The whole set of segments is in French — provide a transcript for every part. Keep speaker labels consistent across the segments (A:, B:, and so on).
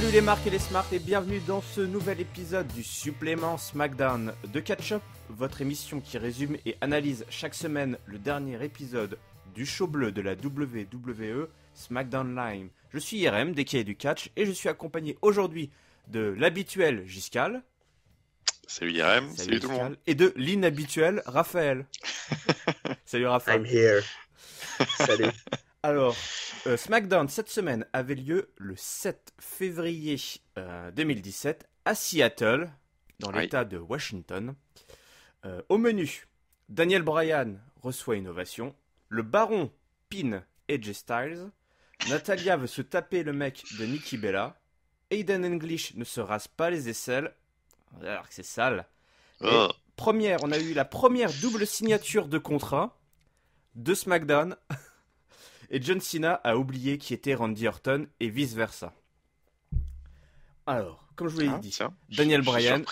A: Salut les marques et les smarts et bienvenue dans ce nouvel épisode du supplément SmackDown de Catch Up, votre émission qui résume et analyse chaque semaine le dernier épisode du show bleu de la WWE SmackDown Live. Je suis des déquier du catch, et je suis accompagné aujourd'hui de l'habituel Giscal.
B: Salut Irem, salut, salut tout le monde.
A: Et de l'inhabituel Raphaël. salut Raphaël. I'm here.
C: Salut.
A: Alors, euh, SmackDown cette semaine avait lieu le 7 février 2017 euh, à Seattle, dans l'État de Washington. Euh, au menu, Daniel Bryan reçoit une ovation. Le Baron pin Edge Styles. Natalia veut se taper le mec de Nikki Bella. Aiden English ne se rase pas les aisselles. Alors que c'est sale. Oh. première, on a eu la première double signature de contrat de SmackDown. et John Cena a oublié qui était Randy Orton et vice-versa. Alors, comme je vous l'ai ah, dit, Daniel Bryan.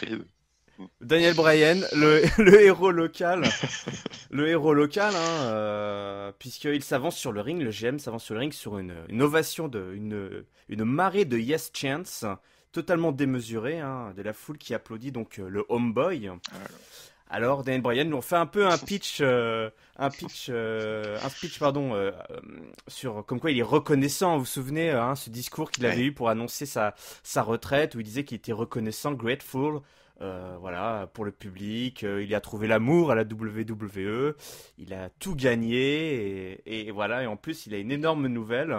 A: Daniel Bryan, le, héros local, le héros local, hein, euh, puisqu'il s'avance sur le ring, le GM s'avance sur le ring sur une, ovation, de, une, marée de yes chance totalement démesurée hein, de la foule qui applaudit donc euh, le homeboy. Alors Daniel Bryan nous fait un peu un pitch, euh, un pitch, euh, un pitch pardon, euh, sur comme quoi il est reconnaissant. Vous vous souvenez hein, ce discours qu'il avait eu pour annoncer sa retraite où il disait qu'il était reconnaissant, grateful. voilà pour le public il a trouvé l'amour à la WWE il a tout gagné et, voilà et en plus il a une énorme nouvelle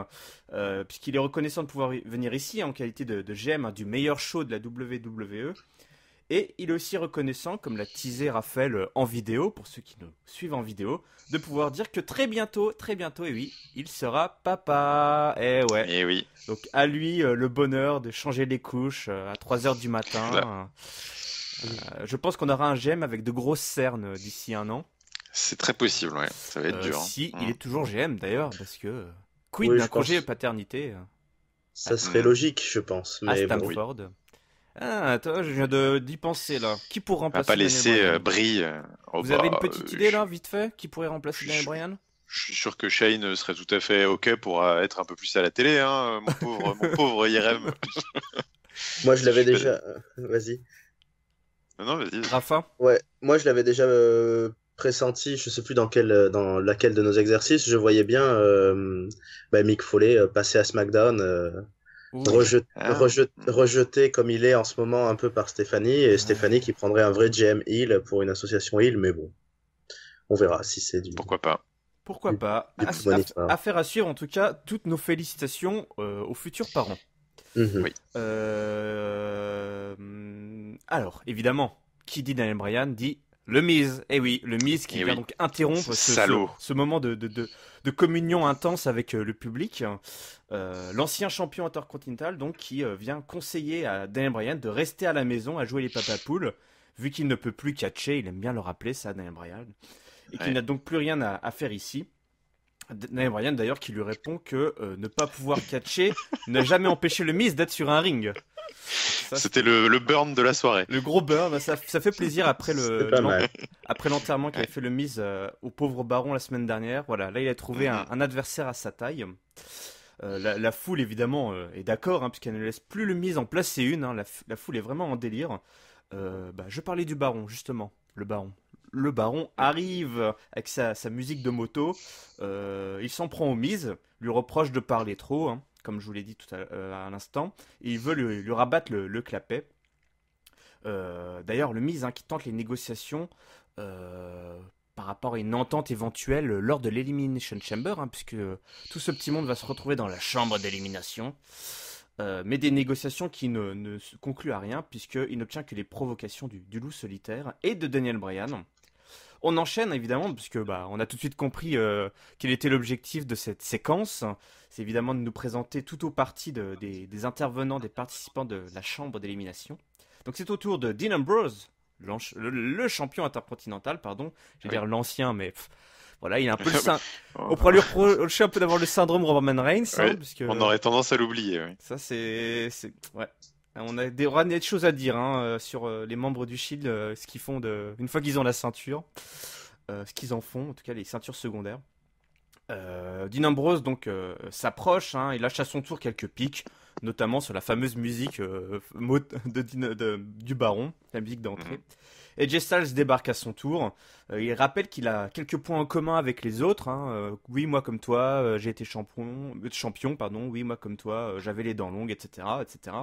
A: puisqu'il est reconnaissant de pouvoir venir ici en qualité de, de GM hein, du meilleur show de la WWE et il est aussi reconnaissant, comme l'a teasé Raphaël euh, en vidéo, pour ceux qui nous suivent en vidéo, de pouvoir dire que très bientôt, très bientôt, et oui, il sera papa. Eh ouais. Et eh oui. Donc à lui euh, le bonheur de changer les couches euh, à 3h du matin. je pense qu'on aura un GM avec de grosses cernes d'ici un an.
B: C'est très possible, ouais. Ça va être dur. Hein. Si, il mm. est toujours
A: GM d'ailleurs, parce que Queen d'un congé paternité Ça serait mm. logique, je pense. Mais ah, attends, je viens d'y penser là. Qui pourrait remplacer On pas laisser
C: euh, euh, oh Vous avez bah, une petite euh,
A: idée là, vite fait Qui pourrait remplacer Daniel
C: je... je suis sûr que
B: Shane serait tout à fait OK pour être un peu plus à la télé, hein, mon pauvre, mon pauvre IRM.
C: Moi, je l'avais déjà. Vas-y. Non, vas-y. Rafa Ouais, moi je l'avais déjà pressenti, je sais plus dans, quel, dans laquelle de nos exercices, je voyais bien bah, Mick Foley passer à SmackDown. Ah. rejeté, comme il est en ce moment un peu par Stéphanie, et Stéphanie qui prendrait un vrai GM Hill pour une association Hill, mais bon, on verra si c'est du... Pourquoi pas
A: Pourquoi pas
C: à hein.
A: faire à suivre en tout cas, toutes nos félicitations euh, aux futurs parents. Mm-hmm. Euh, hum, alors, évidemment, qui dit Daniel Bryan dit le Miz, eh oui, le Miz qui eh vient donc interrompre ce, moment de, communion intense avec euh, le public. Euh, l'ancien champion intercontinental, donc, qui euh, vient conseiller à Daniel Bryan de rester à la maison à jouer les papapoules, vu qu'il ne peut plus catcher, il aime bien le rappeler ça, Daniel Bryan, et qu'il n'a donc plus rien à faire ici. Bryan d'ailleurs qui lui répond que euh, ne pas pouvoir catcher n'a jamais empêché le mise d'être sur
B: un ring. C'était le, burn de la soirée. Le
A: gros burn, bah, ça, fait plaisir après le après l'enterrement qu'avait fait le mise euh, au pauvre baron la semaine dernière. Voilà, là il a trouvé mm-hmm. un, adversaire à sa taille. Euh, la, foule évidemment est d'accord hein, puisqu'elle ne laisse plus le mise en c'est une. Hein. La, foule est vraiment en délire. Bah, je parlais du baron justement, le baron le baron arrive avec sa, musique de moto. Euh, il s'en prend aux mises, lui reproche de parler trop, hein, comme je vous l'ai dit tout à, euh, l'instant, et il veut lui, rabattre le, clapet. Euh, d'ailleurs, le mise hein, qui tente les négociations par rapport à une entente éventuelle lors de l'Elimination Chamber, hein, puisque tout ce petit monde va se retrouver dans la chambre d'élimination. mais des négociations qui ne, concluent à rien, puisqu'il n'obtient que les provocations du, loup solitaire et de Daniel Bryan. On enchaîne évidemment, puisque bah, on a tout de suite compris euh, quel était l'objectif de cette séquence. C'est évidemment de nous présenter tout au parti des, intervenants, des participants de la chambre d'élimination. Donc c'est au tour de Dean Ambrose, le, champion intercontinental, pardon. Je veux dire l'ancien, mais voilà, il a un peu le saint. On pourrait lui reprocher un peu d'avoir le syndrome Roman Reigns, hein, parce on aurait
B: tendance à l'oublier. Oui. Ça c'est,
A: ouais, euh, on a des, choses à dire hein, euh, sur euh, les membres du Shield, ce qu'ils font de, une fois qu'ils ont la ceinture, ce qu'ils en font, en tout cas les ceintures secondaires. Euh, donc s'approche hein, il lâche à son tour quelques pics, notamment sur la fameuse musique de, du Baron, la musique d'entrée. Mhm. Et Et se débarque à son tour. il rappelle qu'il a quelques points en commun avec les autres. Hein, oui, moi comme toi, j'ai été champion, champion, pardon. Oui, moi comme toi, j'avais les dents longues, etc., etc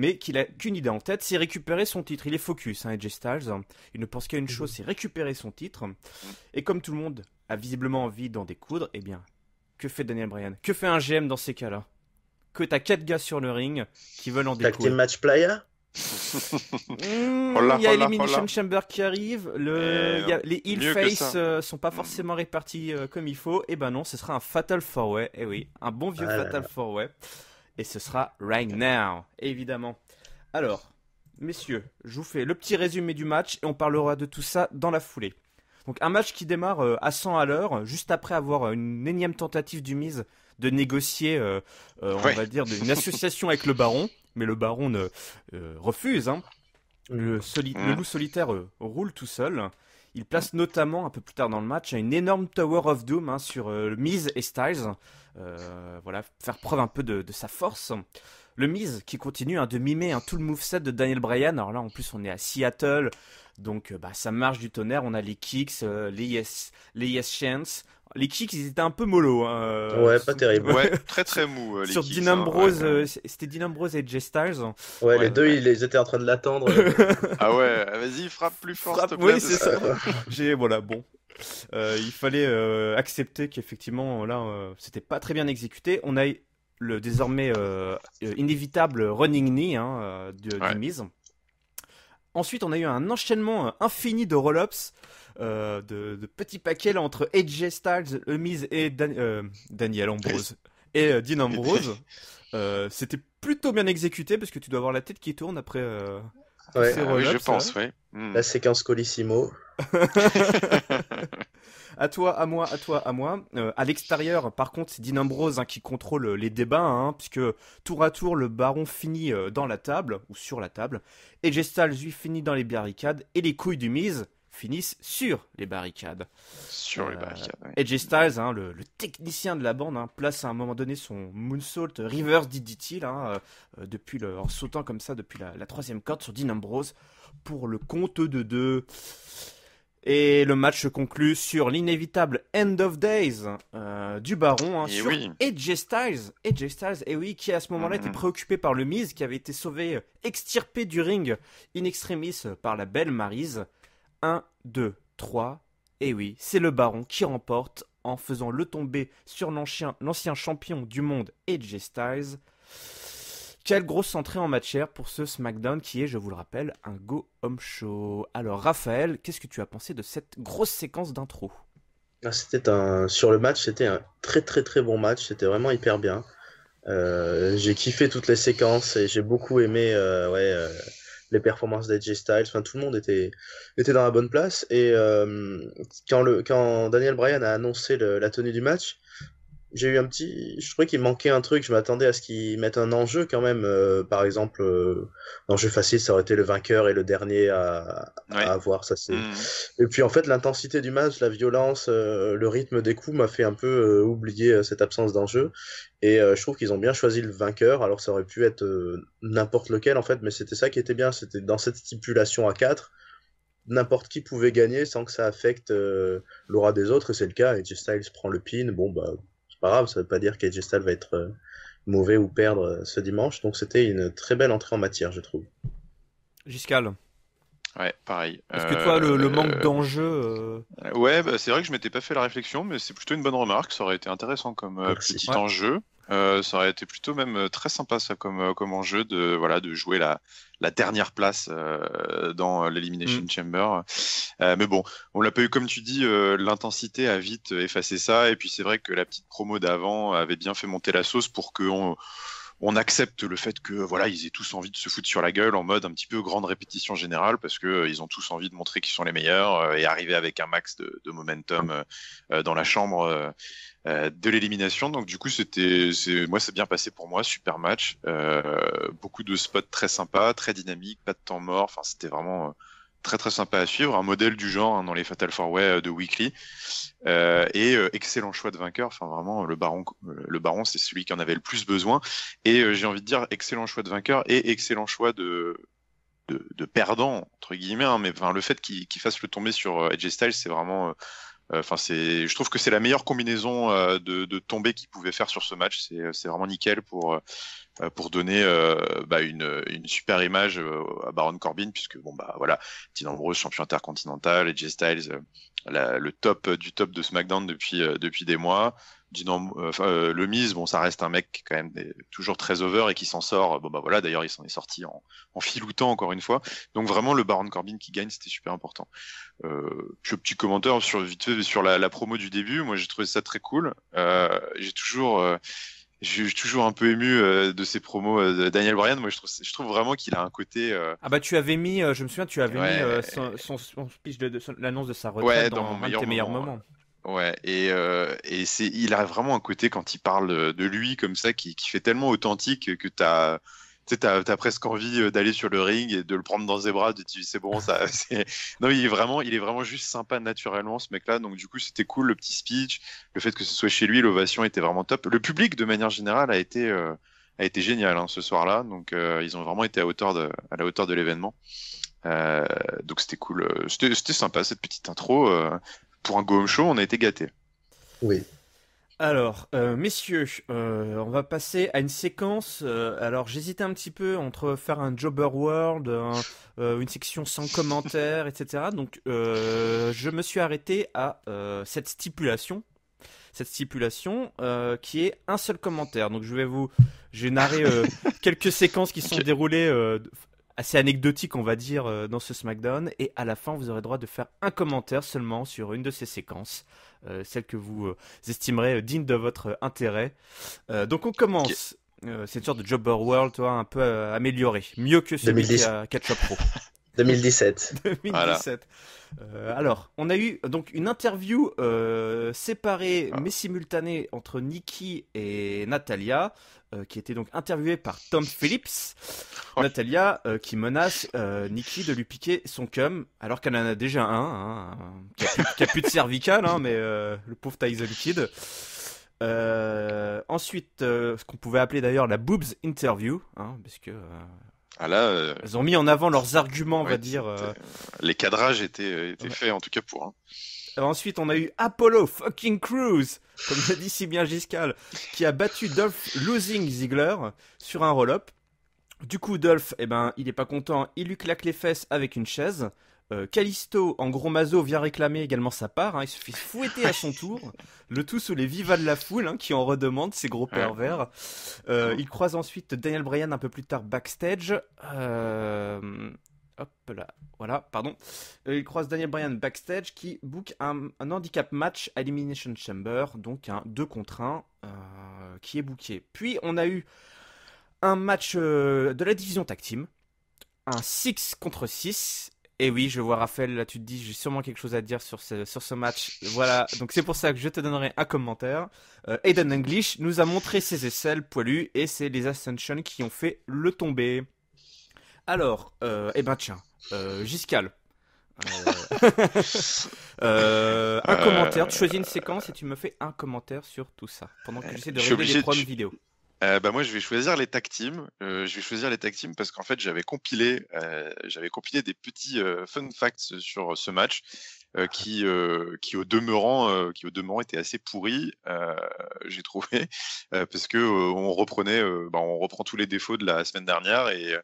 A: mais qu'il a qu'une idée en tête, c'est récupérer son titre. Il est focus, hein, AJ Styles. Il ne pense qu'à une mhm. chose, c'est récupérer son titre. Et comme tout le monde a visiblement envie d'en découdre, eh bien, que fait Daniel Bryan Que fait un GM dans ces cas-là Que t'as quatre gars sur le ring
C: qui veulent en découdre. le match player mmh, il y a
A: Chamber qui arrive, le, euh, les heel face ne sont pas hmm. forcément répartis euh, comme il faut, et eh ben non, ce sera un Fatal fourway. Way, eh oui, un bon vieux ah Fatal fourway. Way. Et ce sera Right Now, évidemment. Alors, messieurs, je vous fais le petit résumé du match et on parlera de tout ça dans la foulée. Donc un match qui démarre euh, à 100 à l'heure, juste après avoir euh, une énième tentative du mise de négocier, euh, on va dire, une association avec le baron, mais le baron refuse. Hein. Le, hein. loup solitaire roule tout seul. Il place notamment, un peu plus tard dans le match, une énorme Tower of Doom hein, sur Miz et Styles. Euh, voilà, faire preuve un peu de, sa force. Le Miz qui continue à hein, de mimer un hein, tout le moveset de Daniel Bryan. Alors là, en plus, on est à Seattle, donc euh, bah, ça marche du tonnerre. On a les kicks, euh, les, yes, les yes chance, les kicks, ils étaient un peu mollo.
C: Hein, ouais, pas terrible. Ouais, très très mou. Sur Dinambrose,
A: c'était Dinambrose et Jay Styles. Ouais, les deux,
C: ils étaient en train de l'attendre. ah ouais, vas-y, frappe plus fort, Oui, c'est ça.
A: J'ai, voilà, bon. Euh, il fallait euh, accepter qu'effectivement, là, euh, c'était pas très bien exécuté. On a le désormais inévitable running knee hein, Ensuite, on a eu un enchaînement infini de roll de, petits paquets là, entre AJ Styles, Miz et Daniel Ambrose. Et Dean Ambrose. C'était plutôt bien exécuté parce que tu dois avoir la tête qui tourne après. Ah je pense, hein. hmm. La
C: séquence colissimo.
A: À toi, à moi, à toi, à moi. Euh, à l'extérieur, par contre, c'est Dinambrose hein, qui contrôle euh, les débats, hein, puisque tour à tour, le baron finit euh, dans la table, ou sur la table, et Styles lui, finit dans les barricades, et les couilles du mise finissent sur les barricades. Sur les barricades. Et Styles, hein, le, technicien de la bande, place à un moment donné son moonsault reverse dit-il, depuis le, en sautant comme ça depuis la, la troisième corde sur Dean pour le compte de deux. Et le match se conclut sur l'inévitable End of Days euh, du Baron hein, sur AJ Styles. AJ Styles, et oui, qui à ce moment-là mhm. était préoccupé par le Miz, qui avait été sauvé, euh, extirpé du ring euh, in extremis par la belle Maryse, 1, 2, 3. Et oui, c'est le Baron qui remporte en faisant le tomber sur l'ancien champion du monde AJ Styles quelle grosse entrée en matière pour ce SmackDown qui est, je vous le rappelle, un Go Home Show. Alors Raphaël, qu'est-ce que tu as pensé de cette grosse séquence d'intro
C: ah, C'était un sur le match, c'était un très très très bon match, c'était vraiment hyper bien. Euh, j'ai kiffé toutes les séquences et j'ai beaucoup aimé euh, euh, les performances d'AJ Styles. Enfin, tout le monde était, était dans la bonne place. Et quand, le, Daniel Bryan a annoncé la tenue du match, j'ai eu un petit. Je trouvais qu'il manquait un truc. Je m'attendais à ce qu'ils mettent un enjeu quand même. Euh, par exemple, euh, un enjeu facile, ça aurait été le vainqueur et le dernier à, avoir. Ça, c'est... Mhm. Et puis en fait, l'intensité du match, la violence, euh, le rythme des coups m'a fait un peu oublier cette absence d'enjeu. Et je trouve qu'ils ont bien choisi le vainqueur. Alors ça aurait pu être n'importe lequel en fait, mais c'était ça qui était bien. C'était dans cette stipulation à 4 n'importe qui pouvait gagner sans que ça affecte l'aura des autres, et c'est le cas. Et Styles prend le pin, bon bah pas grave, ça veut pas dire qu'AJ va être euh, mauvais ou perdre euh, ce dimanche. Donc c'était une très belle entrée en matière, je trouve.
B: Giscal. Ouais, pareil. Est-ce que toi, le, euh, manque
C: d'enjeu.
B: Ouais, bah, c'est vrai que je m'étais pas fait la réflexion, mais c'est plutôt une bonne remarque. Ça aurait été intéressant comme petit enjeu. Euh, ça aurait été plutôt même euh, très sympa ça comme, euh, comme enjeu de, voilà, de jouer la, la dernière place dans l'Elimination mm. Chamber. mais bon, on l'a pas eu comme tu dis, l'intensité a vite effacé ça. Et puis c'est vrai que la petite promo d'avant avait bien fait monter la sauce pour on on accepte le fait que voilà, ils aient tous envie de se foutre sur la gueule en mode un petit peu grande répétition générale parce que euh, ils ont tous envie de montrer qu'ils sont les meilleurs euh, et arriver avec un max de, momentum euh, dans la chambre de l'élimination. Donc du coup, c'était moi c'est bien passé pour moi, super match, beaucoup de spots très sympas, très dynamiques, pas de temps mort. Enfin, c'était vraiment très très sympa à suivre, un modèle du genre hein, dans les Fatal Four Way de Weekly. Euh, et euh, excellent choix de vainqueur. Enfin, vraiment, le baron, le baron, c'est celui qui en avait le plus besoin. Et euh, j'ai envie de dire, excellent choix de vainqueur et excellent choix de de, de perdant entre guillemets. Hein. mais enfin, le fait qu'il fasse le tomber sur Edge Style, c'est vraiment Enfin, c'est, je trouve que c'est la meilleure combinaison euh, de, de tombées qu'il pouvait faire sur ce match. C'est euh, vraiment nickel pour euh, pour donner bah, une, une, super image à Baron Corbin, puisque bon bah voilà, Dean champion intercontinental, et Styles, le top du top de SmackDown depuis depuis des mois. Euh, euh, le mise bon, ça reste un mec quand même toujours très over et qui s'en sort. Bon, bah voilà, d'ailleurs, il s'en est sorti en, en, filoutant encore une fois. Donc vraiment, le Baron Corbin qui gagne, c'était super important. Euh, petit commentaire sur vite fait sur la, promo du début. Moi, j'ai trouvé ça très cool. Euh, j'ai toujours toujours un peu ému de ces promos de Daniel Bryan. Moi, je trouve, je trouve vraiment qu'il a un côté.
A: Ah bah tu avais mis, je me souviens, tu avais mis son, son, de, l'annonce de sa retraite dans, dans, un de tes meilleurs moments.
B: Ouais, et, euh, et c'est, il a vraiment un côté quand il parle de lui comme ça qui, qui fait tellement authentique que t'as. T'as, t'as presque envie euh, d'aller sur le ring et de le prendre dans ses bras, de dire c'est bon, ça. C'est... Non, il est vraiment, il est vraiment juste sympa naturellement ce mec-là. Donc du coup, c'était cool le petit speech, le fait que ce soit chez lui, l'ovation était vraiment top. Le public de manière générale a été euh, a été génial hein, ce soir-là. Donc ils ont vraiment été à hauteur de à la hauteur de l'événement. Euh, donc c'était cool, c'était, c'était sympa cette petite intro. Euh, pour un Go Show, on a été gâtés. Oui.
A: Alors, euh, messieurs, euh, on va passer à une séquence. Euh, alors, j'hésitais un petit peu entre faire un Jobber World, une section sans commentaires, etc. Donc, je me suis arrêté à cette stipulation, cette stipulation qui est un seul commentaire. Donc, je vais vous, j'ai narré quelques séquences qui sont déroulées assez anecdotique, on va dire, euh, dans ce SmackDown. Et à la fin, vous aurez droit de faire un commentaire seulement sur une de ces séquences, euh, celle que vous euh, estimerez digne de votre intérêt. donc on commence. c'est une sorte de Jobber World, toi, un peu amélioré. Mieux que celui de a Catch Up
C: Pro. 2017.
A: Euh, alors, on a eu donc une interview euh, séparée ah. mais simultanée entre Nikki et Natalia, euh, qui était donc interviewée par Tom Phillips. Natalia qui menace Nikki de lui piquer son cum, alors qu'elle en a déjà un, hein, qui, a plus, de cervicale, hein, mais le pauvre Tyson Kid. ensuite, ce qu'on pouvait appeler d'ailleurs la boobs interview, hein, parce que
B: ah, euh, Elles Ils ont mis en avant leurs arguments, on va dire. Euh. Euh, les cadrages étaient, faits en tout cas pour. Hein.
A: Ensuite, on a eu Apollo fucking Cruise, comme l'a dit si bien Giscal, qui a battu Dolph Losing Ziegler sur un roll-up. Du coup, Dolph, eh ben, il n'est pas content, il lui claque les fesses avec une chaise. Euh, Callisto, en gros mazo, vient réclamer également sa part. Hein. il se fait fouetter à son tour. Le tout sous les vivas de la foule hein, qui en redemande ces gros pervers. Euh, il croise ensuite Daniel Bryan un peu plus tard backstage. Euh, hop là, voilà, pardon. il croise Daniel Bryan backstage qui book un, handicap match Elimination Chamber, donc un 2 contre 1 qui est booké. Puis on a eu un match de la division tag team, un 6 contre 6 et oui, je vois Raphaël, là tu te dis, j'ai sûrement quelque chose à dire sur ce, match. Voilà, donc c'est pour ça que je te donnerai un commentaire. Euh, Aiden English nous a montré ses aisselles poilues et c'est les Ascension qui ont fait le tomber. Alors, euh, eh ben tiens, euh, Giscal. Euh, un commentaire, tu choisis une séquence et tu me fais un commentaire sur tout
B: ça pendant que j'essaie de régler les problèmes vidéos. Euh, bah, moi, je vais choisir les tag teams. Euh, je vais choisir les tag teams parce qu'en fait, j'avais compilé, euh, j'avais compilé des petits fun facts sur ce match euh, ah. qui, euh, qui au demeurant, euh, qui au demeurant était assez pourri, j'ai trouvé, parce que on reprenait, bah, on reprend tous les défauts de la semaine dernière et,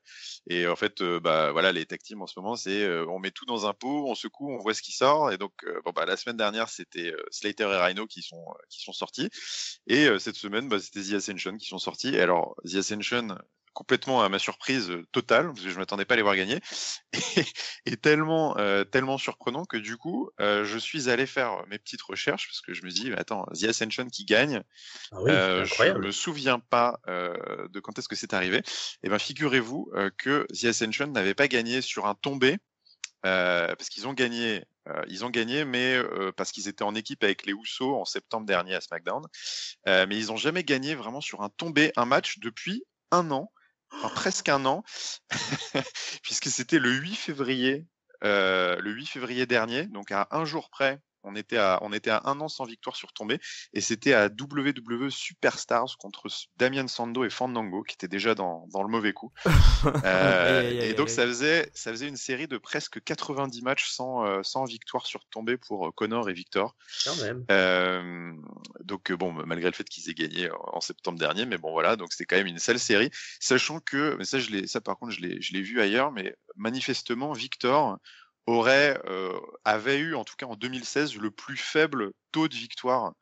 B: et en fait, bah voilà, les tech teams en ce moment, c'est on met tout dans un pot, on secoue, on voit ce qui sort et donc bon bah la semaine dernière c'était Slater et Rhino qui sont qui sont sortis et cette semaine bah, c'était The Ascension qui sont sortis et alors The Ascension complètement à ma surprise euh, totale, parce que je ne m'attendais pas à les voir gagner, et, tellement, euh, tellement surprenant que du coup, euh, je suis allé faire mes petites recherches, parce que je me dis, attends, The Ascension qui gagne,
C: ah je ne me
B: souviens pas de quand est-ce que c'est arrivé, et eh bien figurez-vous que The Ascension n'avait pas gagné sur un tombé, parce qu'ils ont gagné ils ont gagné, mais parce qu'ils étaient en équipe avec les Housseaux en septembre dernier à SmackDown. mais ils n'ont jamais gagné vraiment sur un tombé, un match depuis un an presque un an, puisque c'était le 8 février, euh, le 8 février dernier, donc à un jour près on était à, on était à un an sans victoire sur tombée et c'était à WWE Superstars contre Damien Sando et Fandango qui étaient déjà dans, le mauvais coup.
C: Euh, et donc ça
B: faisait, ça faisait une série de presque 90 matchs euh, sans, victoire sur tombée pour euh, Connor et Victor. Quand même. donc bon, malgré le fait qu'ils aient gagné en septembre dernier, mais bon voilà, donc c'était quand même une sale série. Sachant que, mais ça, je ça par contre, je l'ai vu ailleurs, mais manifestement, Victor aurait, euh, avait eu, en tout cas en 2016, le plus faible taux de victoire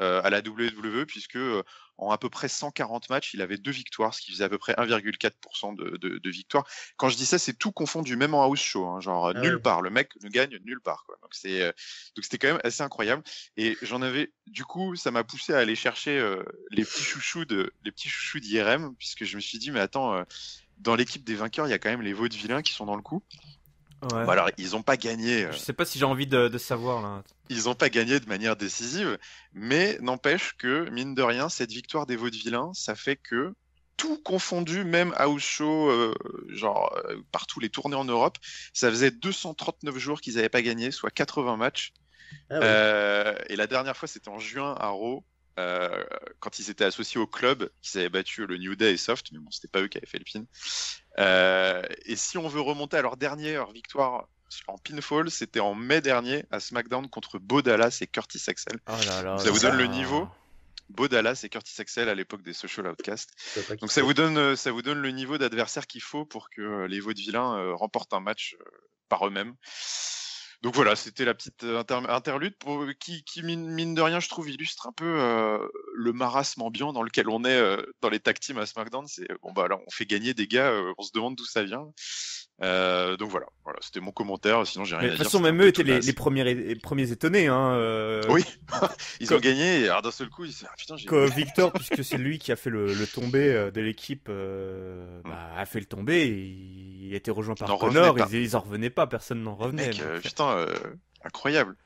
B: euh, à la WWE, puisque euh, en à peu près 140 matchs, il avait deux victoires, ce qui faisait à peu près 1,4% de, de, de victoire. Quand je dis ça, c'est tout confondu, même en house show, hein, genre ah nulle part, le mec ne gagne nulle part. Quoi. Donc c'est, donc c'était quand même assez incroyable. Et j'en avais, du coup, ça m'a poussé à aller chercher les petits chouchous de, les petits chouchous d'IRM, puisque je me suis dit, mais attends, dans l'équipe des vainqueurs, il y a quand même les vilains qui sont dans le coup. Bah, alors, ils n'ont pas gagné. Euh, Je ne sais pas si
A: j'ai envie de, savoir
B: Ils n'ont pas gagné de manière décisive, mais n'empêche que, mine de rien, cette victoire des Vaudevillains, ça fait que tout confondu, même à show, euh, genre euh, partout les tournées en Europe, ça faisait 239 jours qu'ils n'avaient pas gagné, soit 80 matchs. Ah et la dernière fois, c'était en juin à Raw. Euh, quand ils étaient associés au club, ils avaient battu le New Day et Soft, mais bon, c'était pas eux qui avaient fait le pin. Euh, et si on veut remonter à leur dernière victoire en pinfall, c'était en mai dernier à SmackDown contre Bo Dallas et Curtis Axel. Oh ça vous donne le niveau. Bo Dallas et Curtis Axel à l'époque des Social Outcasts. Donc ça vous donne, euh, ça vous donne le niveau d'adversaire qu'il faut pour que les Vaudevillains remportent un match par eux-mêmes donc voilà, c'était la petite euh, interlude pour, euh, qui, mine, de rien, je trouve, illustre un peu euh, le marasme ambiant dans lequel on est dans les tag teams à SmackDown. C'est bon bah là, on fait gagner des gars, on se demande d'où ça vient. donc voilà, c'était mon commentaire. Sinon, j'ai rien. à dire de toute façon, même eux étaient les,
A: premiers, les premiers étonnés. Hein, oui,
B: ils ont gagné. Et alors d'un seul coup, ils se ah, putain,
A: Comme Victor, puisque c'est lui qui a fait le, tombé de l'équipe, mm. bah, a fait le tombé. Il, a était rejoint par Connor. Ils, ils en revenaient pas. Personne n'en
B: revenait. putain, euh,
C: incroyable.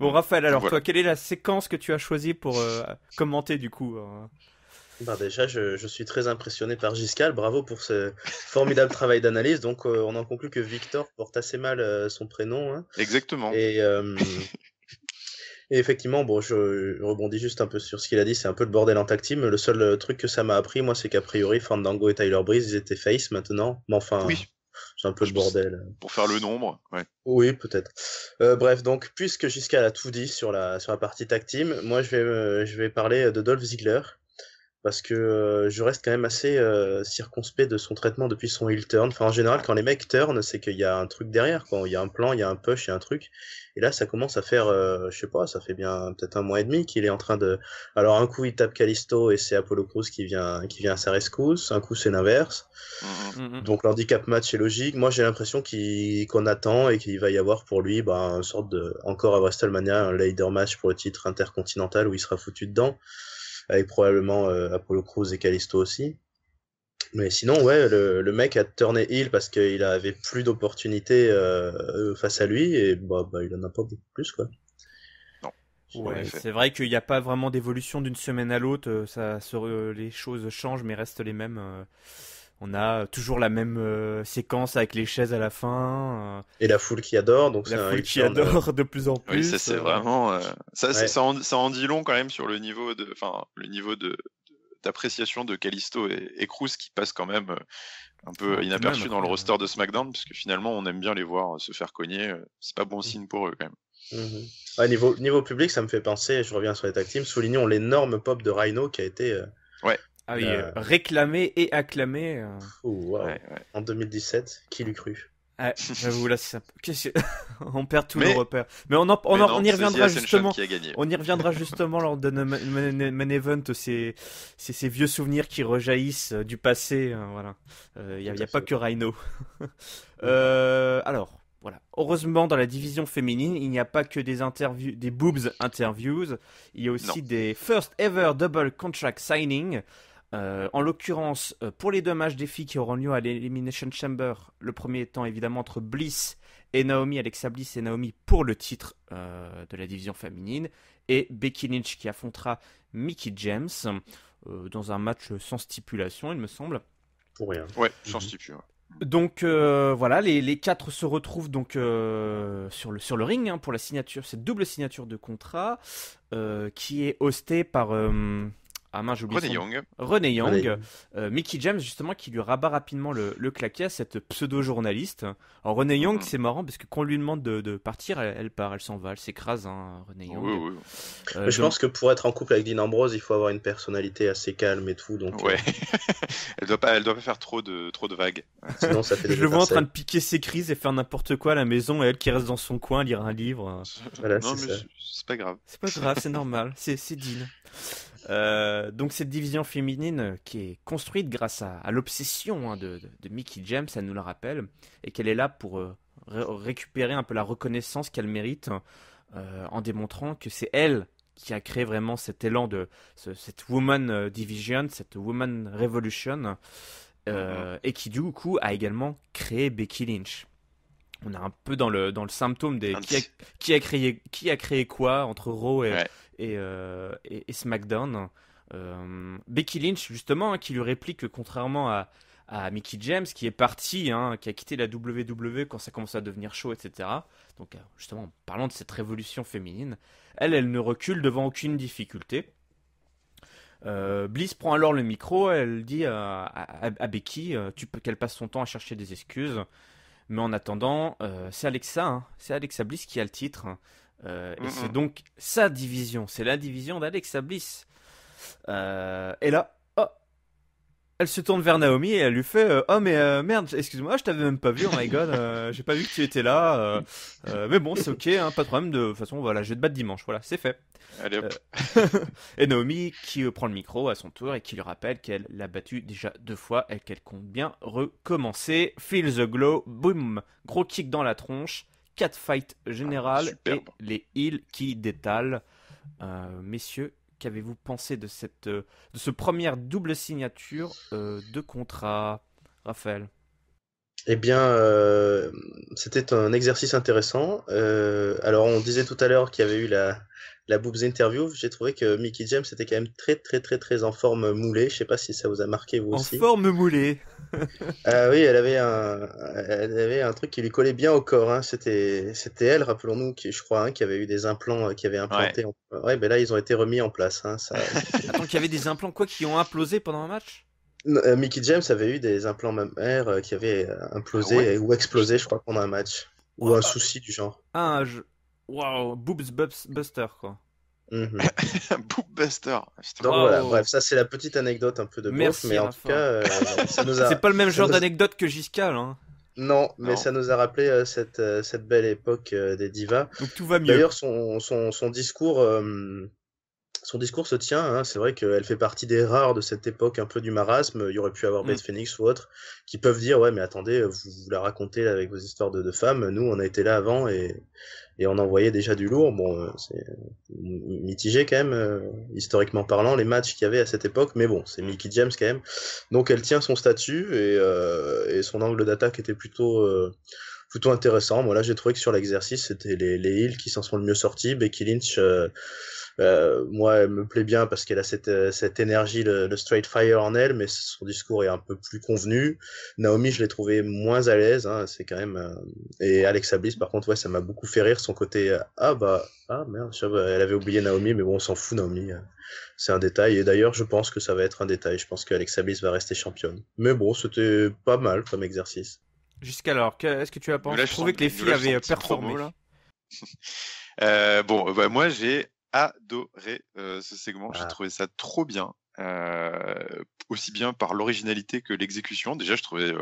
C: Bon, Raphaël, alors toi,
A: quelle est la séquence que tu as choisie pour euh,
C: commenter du coup hein Bah Déjà, je, suis très impressionné par Giscal. Bravo pour ce formidable travail d'analyse. Donc, euh, on en conclut que Victor porte assez mal son prénom. Hein. Exactement. Et, effectivement, bon, je, rebondis juste un peu sur ce qu'il a dit. C'est un peu le bordel en tactique. Le seul truc que ça m'a appris, moi, c'est qu'a priori, Fandango et Tyler Breeze, ils étaient face maintenant. Mais enfin. Oui un peu le bordel. Pour faire le nombre, Oui, peut-être. Euh, bref, donc, puisque jusqu'à la tout dit sur la, sur la partie tag team, moi, je vais, euh, je vais parler de Dolph Ziggler, parce que euh, je reste quand même assez euh, circonspect de son traitement depuis son heel turn. Enfin, en général, quand les mecs turn, c'est qu'il y a un truc derrière, quoi. Il y a un plan, il y a un push, il y a un truc. Et là, ça commence à faire, euh, je sais pas, ça fait bien peut-être un mois et demi qu'il est en train de. Alors, un coup, il tape Callisto et c'est Apollo Crews qui vient, qui vient à sa rescousse. Un coup, c'est l'inverse. Mm-hmm. Mm-hmm. Donc, l'handicap match est logique. Moi, j'ai l'impression qu'on attend et qu'il va y avoir pour lui, bah, une sorte de, encore à WrestleMania, un ladder match pour le titre intercontinental où il sera foutu dedans avec probablement euh, Apollo Crews et Callisto aussi. Mais sinon, ouais, le, mec a tourné heel parce qu'il avait plus d'opportunités euh, face à lui et bah, bah, il en a pas beaucoup plus, quoi. Ouais, c'est
A: vrai qu'il n'y a pas vraiment d'évolution d'une semaine à l'autre. Euh, ça, les choses changent, mais restent les mêmes. On a toujours la même euh, séquence avec les chaises à la fin.
C: Euh. Et la foule qui adore, donc la foule
A: qui adore de... plus en plus. Oui, ça c'est
B: euh. vraiment ça, ça, en, dit long quand même sur le niveau de, enfin le niveau de d'appréciation de Callisto et, et, Cruz qui passent quand même un peu inaperçu dans le roster de SmackDown parce que finalement on aime bien les voir se faire cogner. C'est pas bon mm.
C: signe pour eux quand même. Mm-hmm. niveau, niveau public, ça me fait penser, je reviens sur les tag teams, soulignons l'énorme pop de Rhino qui a été ouais. Ah oui, euh. réclamé et acclamé. Euh. En 2017, qui l'eût cru ah,
A: J'avoue, là, c'est on perd tous mais... nos repères. Mais on, on, y reviendra justement. On y reviendra justement lors de Main Event, c'est Ces... vieux souvenirs qui rejaillissent euh, du passé. Voilà. Il n'y a, y a pas que Rhino. alors, voilà. Heureusement, dans la division féminine, il n'y a pas que des interviews, des boobs interviews. Il y a aussi des first ever double contract signing. Euh, en l'occurrence, euh, pour les deux matchs des filles qui auront lieu à l'Elimination Chamber, le premier étant évidemment entre Bliss et Naomi, Alexa Bliss et Naomi pour le titre euh, de la division féminine, et Becky Lynch qui affrontera Mickey James dans un match sans stipulation, il me semble.
B: Pour rien. Ouais, mhm. sans stipulation.
A: Donc voilà, les, quatre se retrouvent donc sur, le, ring hein, pour la signature, cette double signature de contrat qui est hostée par ah René Young. Young. Euh, Mickey James, justement, qui lui rabat rapidement le, le claquet à cette pseudo-journaliste. Alors, René Young, mm-hmm. c'est marrant parce que quand on lui demande de, de partir, elle, part, elle s'en va, elle s'écrase, hein, René Young. Oui, oui. Euh, je pense
C: que pour être en couple avec Dean Ambrose, il faut avoir une personnalité assez calme et tout. Donc, ouais. Euh, elle doit pas, elle doit pas faire trop de, trop de vagues. ça fait je le vois en train de
A: piquer ses crises et faire n'importe quoi à la maison et elle qui reste dans son coin, lire un livre. non, mais
B: c'est pas grave.
C: C'est pas grave, c'est
B: normal. C'est Dean.
A: Euh, donc cette division féminine qui est construite grâce à, à l'obsession hein, de, de, Mickey James, elle nous le rappelle, et qu'elle est là pour euh, récupérer un peu la reconnaissance qu'elle mérite euh, en démontrant que c'est elle qui a créé vraiment cet élan de ce, cette Woman Division, cette Woman Revolution, mm-hmm. et qui du coup a également créé Becky Lynch. On est un peu dans le, dans le symptôme des qui a, créé, qui a créé quoi entre Raw et, euh, et, et, SmackDown. Euh, Becky Lynch, justement, hein, qui lui réplique que contrairement à, à Mickey James, qui est partie, hein, qui a quitté la WWE quand ça commence à devenir chaud, etc. Donc, euh, justement, en parlant de cette révolution féminine, elle, elle ne recule devant aucune difficulté. Bliss prend alors le micro, elle dit à, à, Becky qu'elle passe son temps à chercher des excuses. Mais en attendant, c'est Alexa, hein, c'est Alexa Bliss qui a le titre. Euh, et mm, c'est mm. donc sa division, c'est la division d'Alexa Bliss. Euh, et là, oh, elle se tourne vers Naomi et elle lui fait euh, Oh, mais merde, excuse-moi, je t'avais même pas vu, oh my god, j'ai pas vu que tu étais là. mais bon, c'est ok, hein, pas de problème, de toute façon, voilà, je vais te battre dimanche, voilà, c'est fait. et Naomi qui prend le micro à son tour et qui lui rappelle qu'elle l'a battu déjà deux fois et qu'elle compte bien recommencer. Feel the glow, boum gros kick dans la tronche. 4 fights générales ah, et les îles qui détalent. Euh, messieurs, qu'avez-vous pensé de cette euh, de ce première double signature euh, de contrat,
C: Raphaël eh bien, c'était un exercice intéressant. alors, on disait tout à l'heure qu'il y avait eu la, la Boobs Interview, j'ai trouvé que Mickey James était quand même très très très très en forme moulée. Je sais pas si ça vous a marqué vous aussi. En forme moulée. Ah oui, elle avait un elle avait un truc qui lui collait bien au corps. Hein. C'était c'était elle, rappelons-nous, qui je crois, hein, qui avait eu des implants, euh, qui avait implanté. Ouais. mais ben là ils ont été remis en place. Hein, ça...
A: Attends, il y avait des implants quoi qui ont implosé pendant un match.
C: Euh, Mickey James avait eu des implants mammaires euh, qui avaient implosé ah ou explosé, je crois, pendant un match ou ah. un souci du genre.
A: Ah, je... Waouh, Boobs Buster, quoi.
C: Mhm.
A: Boob Buster,
C: Donc voilà, bref, ça c'est la petite anecdote un peu de gauche, mais en tout cas, euh, C'est pas le même genre d'anecdote que Giscal, hein. Non, mais ça nous a rappelé euh, cette, euh, cette, belle époque des divas. Donc tout va mieux. D'ailleurs, son, son, son, discours son discours se tient. Hein. C'est vrai qu'elle fait partie des rares de cette époque un peu du marasme. Il y aurait pu avoir Beth mm. Phoenix ou autre, qui peuvent dire ouais mais attendez vous, la racontez avec vos histoires de, femmes. Nous on a été là avant et, et on envoyait déjà du lourd. Bon euh, c'est mitigé quand même euh, historiquement parlant les matchs qu'il y avait à cette époque. Mais bon c'est Mickey James quand même. Donc elle tient son statut et, euh, son angle d'attaque était plutôt plutôt intéressant. Moi, là, j'ai trouvé que sur l'exercice, c'était les, les Hills qui s'en sont le mieux sortis. Becky Lynch, euh, euh, moi, elle me plaît bien parce qu'elle a cette, euh, cette énergie, le, straight fire en elle, mais son discours est un peu plus convenu. Naomi, je l'ai trouvé moins à l'aise. Hein, c'est quand même. Et Alexa Bliss, par contre, ouais, ça m'a beaucoup fait rire. Son côté, ah bah, ah merde, elle avait oublié Naomi, mais bon, on s'en fout, Naomi. C'est un détail. Et d'ailleurs, je pense que ça va être un détail. Je pense qu'Alexa Bliss va rester championne. Mais bon, c'était pas mal comme exercice
A: jusqu'alors quest ce que tu as pensé, je trouvé que les filles avaient performé
B: euh, Bon, bah, moi j'ai adoré euh, ce segment. J'ai ah. trouvé ça trop bien, euh, aussi bien par l'originalité que l'exécution. Déjà, je trouvais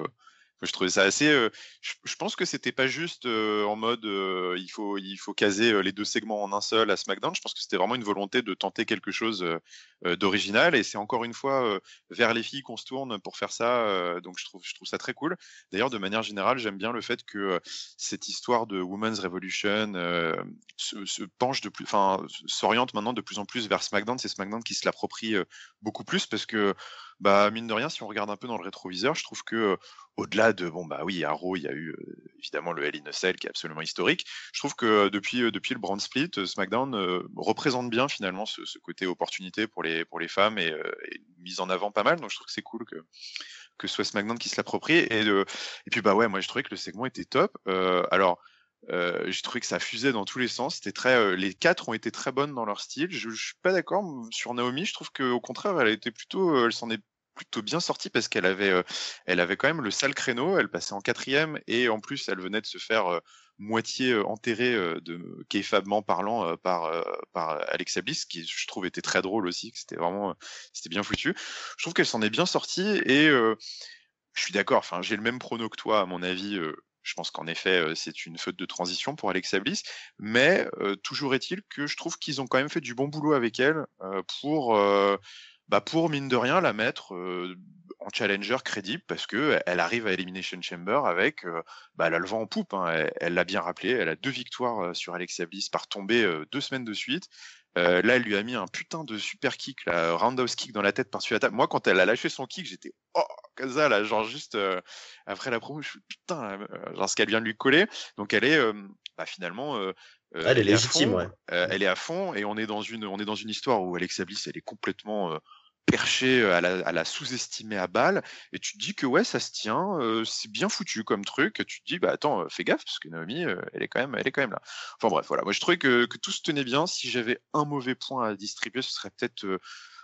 B: je trouvais ça assez. Euh, je, pense que c'était pas juste euh, en mode euh, il faut il faut caser les deux segments en un seul à SmackDown. Je pense que c'était vraiment une volonté de tenter quelque chose d'original et c'est encore une fois vers les filles qu'on se tourne pour faire ça. donc je trouve je trouve ça très cool. D'ailleurs, de manière générale, j'aime bien le fait que cette histoire de Women's Revolution se, penche de plus, enfin s'oriente maintenant de plus en plus vers SmackDown. C'est SmackDown qui se l'approprie beaucoup plus parce que bah mine de rien, si on regarde un peu dans le rétroviseur, je trouve que euh, au-delà de bon bah oui, Arrow, il y a eu euh, évidemment le Hell in a Cell qui est absolument historique. Je trouve que euh, depuis depuis le brand split, SmackDown représente bien finalement ce, côté opportunité pour les pour les femmes et, mise en avant pas mal. Donc je trouve que c'est cool que que ce soit SmackDown qui se l'approprie. Et et puis bah ouais, moi je trouvais que le segment était top. alors j'ai trouvé que ça fusait dans tous les sens. C'était très, les quatre ont été très bonnes dans leur style. Je, suis pas d'accord sur Naomi. Je trouve que au contraire, elle a été plutôt, elle s'en est plutôt bien sortie parce qu'elle avait, euh, elle avait quand même le sale créneau. Elle passait en quatrième et en plus, elle venait de se faire euh, moitié euh, enterrée de kéfabement parlant par, par Alexa Bliss, qui je trouve était très drôle aussi. C'était vraiment, c'était bien foutu. Je trouve qu'elle s'en est bien sortie et je suis d'accord. Enfin, j'ai le même prono que toi à mon avis je pense qu'en effet, c'est une faute de transition pour Alexa Bliss. Mais toujours est-il que je trouve qu'ils ont quand même fait du bon boulot avec elle pour, bah pour mine de rien la mettre euh, en challenger crédible parce que elle arrive à Elimination Chamber avec euh, bah, en poupe. Hein. elle l'a bien rappelé, elle a deux victoires euh, sur Alexa Bliss par tomber deux semaines de suite. là, elle lui a mis un putain de super kick, la roundhouse kick dans la tête par-dessus la table. Moi, quand elle a lâché son kick, j'étais oh comme ça là, genre juste après la promo, je suis putain, genre ce qu'elle vient de lui coller. Donc elle est bah, finalement elle, est, ouais. elle est à fond et on est dans une on est dans une histoire où Alexa Bliss elle est complètement perché, euh, à la, sous-estimer à balle, et tu te dis que ouais, ça se tient, euh, c'est bien foutu comme truc, tu te dis, bah attends, euh, fais gaffe, parce que Naomi, elle, est quand même, elle est quand même là. Enfin bref, voilà, moi je trouvais que, tout se tenait bien, si j'avais un mauvais point à distribuer, ce serait peut-être,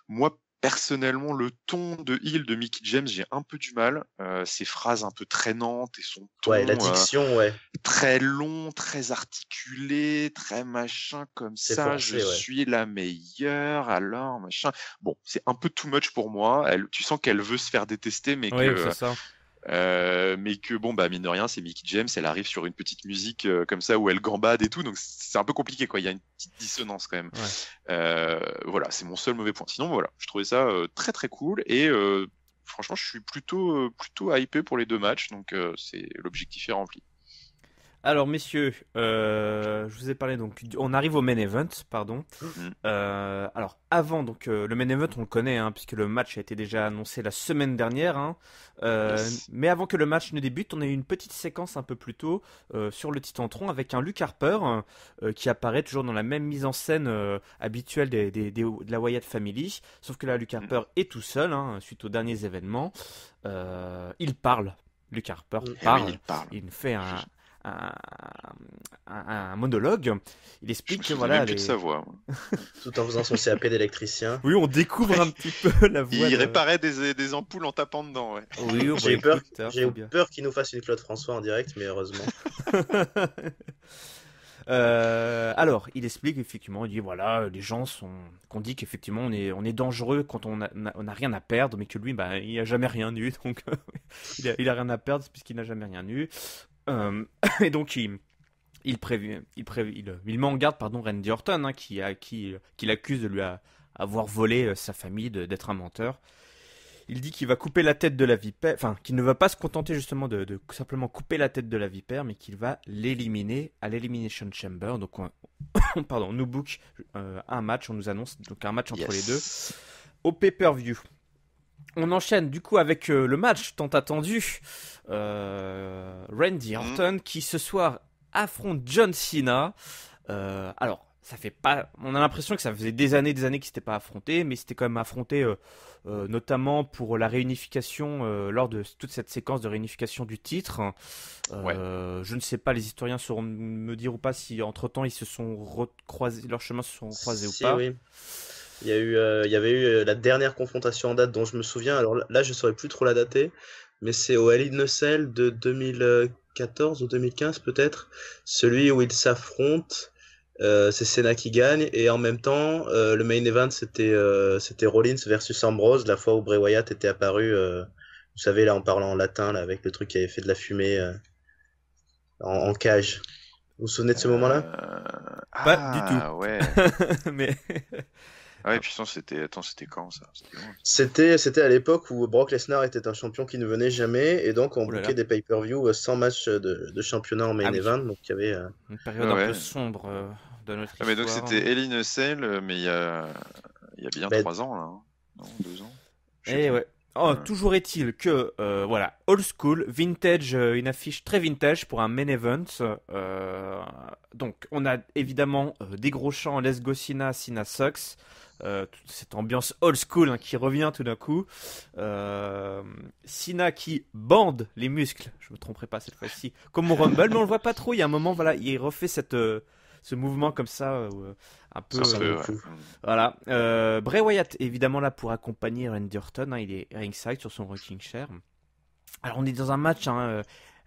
B: moi, personnellement, le ton de Hill de Mickey James, j'ai un peu du mal. Euh, ses phrases un peu traînantes et son ton. Ouais, la euh, ouais. Très long, très articulé, très machin comme ça. je suis la meilleure, alors machin. Bon, c'est un peu too much pour moi. tu sens qu'elle veut se faire détester, mais oui, que, ça. Euh, mais que bon bah mine de rien c'est Mickey James elle arrive sur une petite musique euh, comme ça où elle gambade et tout donc c'est un peu compliqué quoi il y a une petite dissonance quand même euh, voilà c'est mon seul mauvais point sinon voilà je trouvais ça très très cool et franchement je suis plutôt plutôt hypé pour les deux matchs donc c'est l'objectif est rempli
A: alors, messieurs, euh, je vous ai parlé donc. On arrive au main event, pardon. Mhm. Euh, alors, avant donc euh, le main event, on le connaît hein, puisque le match a été déjà annoncé la semaine dernière. Hein. Mais avant que le match ne débute, on a eu une petite séquence un peu plus tôt sur le Titantron avec un Luke Harper qui apparaît toujours dans la même mise en scène habituelle des, de la Wyatt Family, sauf que là Luke Harper mhm. est tout seul hein, suite aux derniers événements. il parle Luke Harper parle, eh il, parle. il fait un, un, monologue.
C: Il explique que voilà. Tout en faisant son CAP d'électricien.
A: Oui, on découvre un petit peu la voix. Il réparait
C: des, ampoules en tapant dedans. Oui, j'ai peur, peur qu'il nous fasse une Claude François en direct, mais heureusement.
A: Euh, alors, il explique effectivement, il dit voilà, les gens sont, qu'on dit qu'effectivement on est, on est dangereux quand on n'a on a rien à perdre, mais que lui, bah, il a jamais rien eu, donc il, a, il a rien à perdre puisqu'il n'a jamais rien eu. Euh, et donc, il, il, prévient, il, prévient, il, euh, met en garde pardon, Randy Orton, hein, euh, qui, l'accuse de lui avoir volé sa famille, d'être un menteur. Il dit qu'il va couper la tête de la vipère, enfin qu'il ne va pas se contenter justement de, simplement couper la tête de la vipère, mais qu'il va l'éliminer à l'Elimination Chamber. Donc on, pardon, nous book un match, on nous annonce donc un match entre les deux au pay-per-view. On enchaîne du coup avec euh, le match tant attendu. Euh, Randy mhm. Orton qui ce soir affronte John Cena. Euh, alors, ça fait pas. On a l'impression que ça faisait des années, des années qu'il s'était pas affronté, mais c'était quand même affronté notamment pour la réunification lors de toute cette séquence de réunification du titre. Je ne sais pas, les historiens sauront me dire ou pas si entre temps ils se sont recroisés, leurs chemins se sont croisés ou pas.
C: Il y, eu, euh, il y avait eu euh, la dernière confrontation en date dont je me souviens. Alors là, je ne saurais plus trop la dater, mais c'est au ali in de 2014 ou 2015 peut-être, celui où ils s'affrontent. Euh, c'est Senna qui gagne et en même temps le main event c'était c'était Rollins versus Ambrose la fois où Bray Wyatt était apparu vous savez là en parlant en latin avec le truc qui avait fait de la fumée en, cage vous vous souvenez de ce moment là pas du ah, tout ouais mais
B: ah puis c'était attends, c'était
C: quand ça C'était c'était à l'époque où Brock Lesnar était un champion qui ne venait jamais et donc on oh bloquait des pay-per-view euh, sans match euh, de, championnat en main ah event, donc il y avait euh, une période un ah peu sombre
B: de notre histoire. Ah, mais donc c'était Ellie Sale, mais il y a il y a bien 3 ans là, hein. non
A: 2 ans. Eh ouais. Oh, Toujours est-il que voilà, old school, vintage, une affiche très vintage pour un main event. donc on a évidemment des gros chants Les Gossina Sina, Sox Sucks. Euh, cette ambiance old school hein, qui revient tout d'un coup. Euh, Sina qui bande les muscles, je me tromperai pas cette fois-ci, comme au Rumble, mais on le voit pas trop. Il y a un moment, voilà, il refait cette, euh, ce mouvement comme ça, euh, un peu. Mmh. Voilà. Bray Wyatt, évidemment, là pour accompagner Randy Orton, hein, il est ringside sur son rocking chair. Alors, on est dans un match. Hein,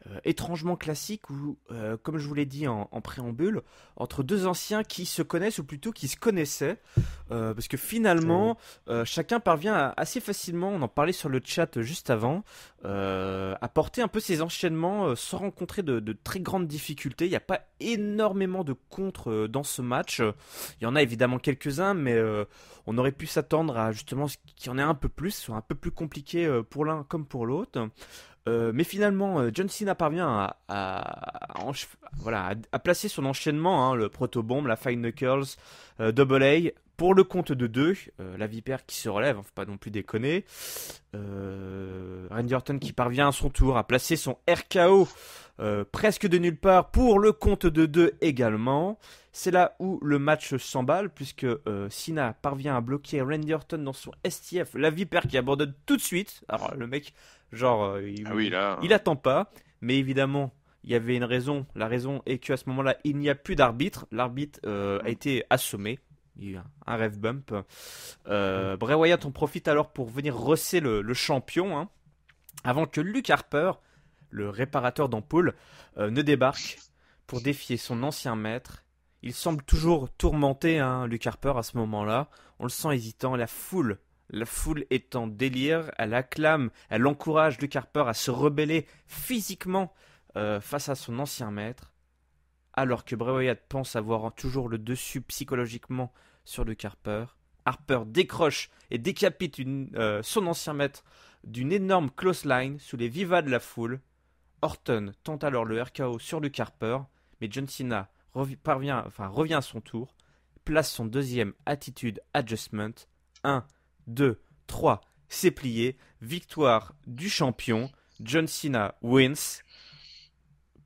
A: euh, étrangement classique ou euh, comme je vous l'ai dit en, préambule, entre deux anciens qui se connaissent ou plutôt qui se connaissaient, euh, parce que finalement, chacun parvient assez facilement, on en parlait sur le chat juste avant, à porter un peu ces enchaînements sans rencontrer de, très grandes difficultés. Il n'y a pas énormément de contre dans ce match. Il y en a évidemment quelques-uns, mais on aurait pu s'attendre à justement qu'il y en ait un peu plus, soit un peu plus compliqué pour l'un comme pour l'autre. Euh, mais finalement, euh, John Cena parvient à, voilà, à placer son enchaînement, le hein, le protobombe, la Fine Knuckles, euh, Double A, pour le compte de deux. la Vipère qui se relève, ne hein, faut pas non plus déconner. Randy Orton qui parvient à son tour à placer son RKO presque de nulle part pour le compte de deux également. C'est là où le match s'emballe, puisque Cena parvient à bloquer Randy Orton dans son STF, la vipère qui abandonne tout de suite. Alors le mec Genre, euh, ah hein. il, attend pas, mais évidemment, il y avait une raison. La raison est qu'à ce moment-là, il n'y a plus d'arbitre. L'arbitre euh, a été assommé. Il y a un rêve bump. Euh, Bray Wyatt en profite alors pour venir resser le, champion hein, avant que Luke Harper, le réparateur d'ampoule, ne débarque pour défier son ancien maître. Il semble toujours tourmenté, hein, Luke Harper, à ce moment-là. On le sent hésitant. La foule la foule est en délire, elle acclame, elle encourage Luke Harper à se rebeller physiquement euh, face à son ancien maître, alors que Bray pense avoir toujours le dessus psychologiquement sur Luke Harper. Harper décroche et décapite euh, son ancien maître d'une énorme close line sous les vivas de la foule. Orton tente alors le RKO sur Luke Harper, mais John Cena parvient, enfin, revient à son tour, place son deuxième attitude adjustment, 1 2, 3, c'est plié. Victoire du champion. John Cena wins.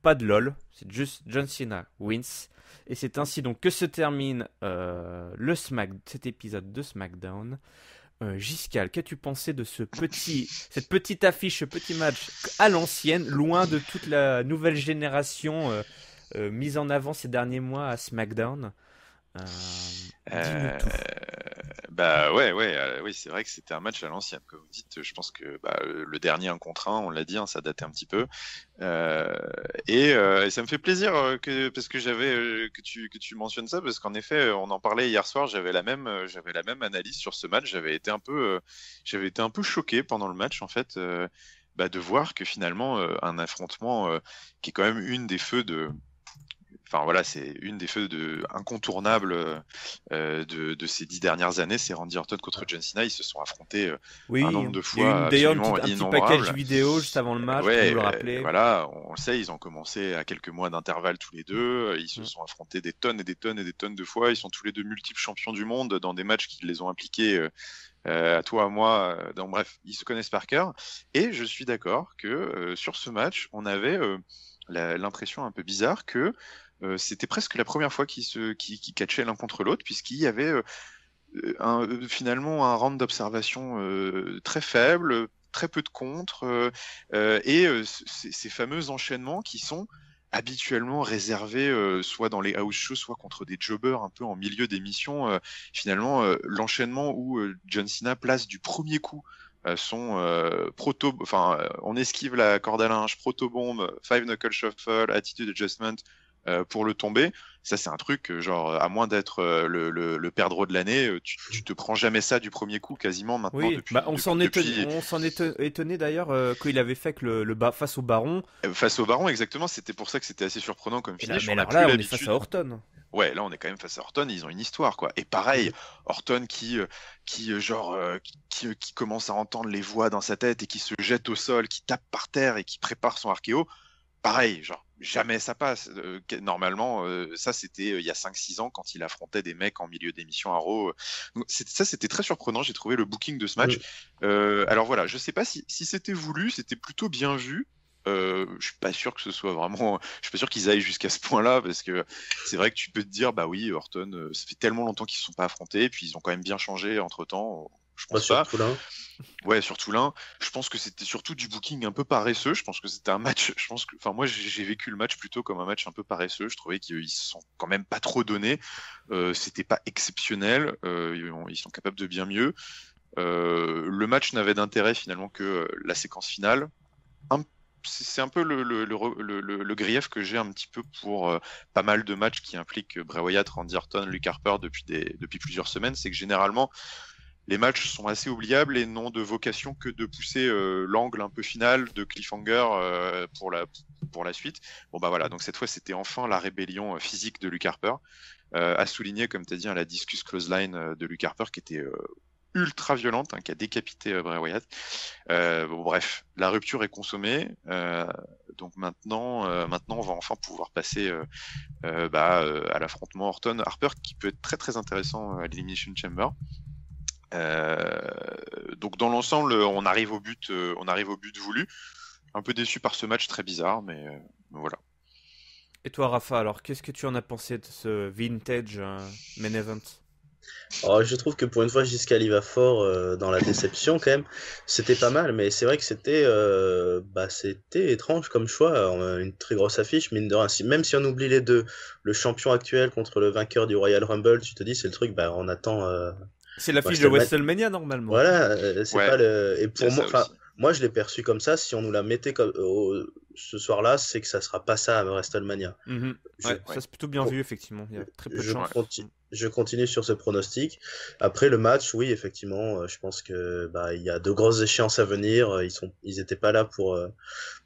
A: Pas de lol, c'est juste John Cena wins. Et c'est ainsi donc que se termine euh, le Smack, cet épisode de SmackDown. Euh, Giscal, qu'as-tu pensé de ce petit, cette petite affiche, ce petit match à l'ancienne, loin de toute la nouvelle génération euh, euh, mise en avant ces derniers mois à SmackDown
B: bah ouais, ouais, euh, oui, c'est vrai que c'était un match à l'ancienne, comme vous dites. Je pense que bah, euh, le dernier 1 contre 1, on l'a dit, hein, ça datait un petit peu. Euh, et, ça me fait plaisir que, parce que j'avais que tu, que tu mentionnes ça, parce qu'en effet, on en parlait hier soir, j'avais la même, j'avais la même analyse sur ce match. J'avais été un peu, j'avais été un peu choqué pendant le match, en fait, bah, de voir que finalement, un affrontement qui est quand même une des feux de voilà, c'est une des feux de, incontournables euh, de, ces dix dernières années, c'est Randy Orton contre ah. John Cena. Ils se sont affrontés euh, un nombre de fois il y un petit package
A: vidéo juste avant le match, pour le Voilà,
B: on le sait, ils ont commencé à quelques mois d'intervalle tous les deux. Ils se mm. sont affrontés des tonnes et des tonnes et des tonnes de fois. Ils sont tous les deux multiples champions du monde dans des matchs qui les ont impliqués. Euh, à toi, à moi, bref, ils se connaissent par cœur. Et je suis d'accord que sur ce match, on avait l'impression un peu bizarre que euh, c'était presque la première fois qu'ils se catchaient l'un contre l'autre, puisqu'il y avait euh, euh, finalement un round d'observation très faible, très peu de contre, et ces fameux enchaînements qui sont habituellement réservés soit dans les house shows, soit contre des jobbers un peu en milieu d'émission. missions finalement, l'enchaînement où John Cena place du premier coup son proto, enfin, on esquive la corde à linge, proto bombe, five knuckle shuffle, attitude adjustment, euh, pour le tomber. Ça, c'est un truc, euh, genre, à moins d'être euh, le, le, perdreau de l'année, tu, te prends jamais ça du premier coup, quasiment maintenant. Oui.
A: Bah, on s'en est étonné d'ailleurs euh, qu'il avait fait le, le face au baron.
B: Face au baron, exactement, c'était pour ça que c'était assez surprenant comme eh ben, finalement Mais là, on est face à Horton. Ouais, là on est quand même face à Horton, ils ont une histoire quoi. Et pareil, Horton qui qui genre qui commence à entendre les voix dans sa tête et qui se jette au sol, qui tape par terre et qui prépare son archéo pareil, genre, jamais ça passe. Euh, normalement, euh, ça, c'était euh, il y a 5-6 ans quand il affrontait des mecs en milieu d'émission à Raw. ça, c'était très surprenant. J'ai trouvé le booking de ce match. Mm. alors voilà, je sais pas si, c'était voulu, c'était plutôt bien vu. je suis pas sûr que ce soit vraiment. Je suis pas sûr qu'ils aillent jusqu'à ce point-là parce que c'est vrai que tu peux te dire bah oui Orton, ça fait tellement longtemps qu'ils se sont pas affrontés, puis ils ont quand même bien changé entre temps. Je pense pas. Ouais, surtout l'un. Je pense que c'était surtout du booking un peu paresseux. Je pense que c'était un match. Je pense que, enfin, moi, j'ai vécu le match plutôt comme un match un peu paresseux. Je trouvais qu'ils se sont quand même pas trop donnés. Euh, c'était pas exceptionnel. Euh, ils sont capables de bien mieux. Euh, le match n'avait d'intérêt finalement que euh, la séquence finale. c'est un peu le, grief que j'ai un petit peu pour pas mal de matchs qui impliquent Bray Wyatt, Randy Orton, Luke Harper depuis, des, depuis plusieurs semaines, c'est que généralement les matchs sont assez oubliables et n'ont de vocation que de pousser euh, l'angle un peu final de cliffhanger euh, pour, la, pour la suite. Bon bah voilà, donc cette fois c'était enfin la rébellion euh, physique de Luke Harper, à souligner comme tu as dit hein, la discus close line de Luke Harper qui était ultra violente, hein, qui a décapité Bray Wyatt. bon bref, la rupture est consommée, donc maintenant, maintenant on va enfin pouvoir passer bah, à l'affrontement Orton Harper qui peut être très très intéressant à l'Elimination Chamber. Euh, donc dans l'ensemble, on arrive au but, euh, on arrive au but voulu. Un peu déçu par ce match
C: très bizarre, euh, mais voilà.
A: Et toi, Rafa, alors qu'est-ce que tu en as pensé de ce vintage main event
C: oh, je trouve que pour une fois, Giscali va fort dans la déception quand même. C'était pas mal, mais c'est vrai que c'était bah, c'était étrange comme choix. une très grosse affiche, mine de rien. même si on oublie les deux, le champion actuel contre le vainqueur du Royal Rumble, tu te dis, c'est le truc, bah, on attend c'est l'affiche de WrestleMania normalement. Voilà, euh, c'est pas le. Et pour moi, moi je l'ai perçu comme ça. Si on nous la mettait comme ce soir-là, c'est que ça sera pas ça à WrestleMania. Mhm. Ça c'est plutôt bien vu effectivement. Il je, continue sur ce pronostic. Après le match, oui effectivement, euh, je pense que bah, il y a de grosses échéances à venir. Euh, ils sont, ils étaient pas là pour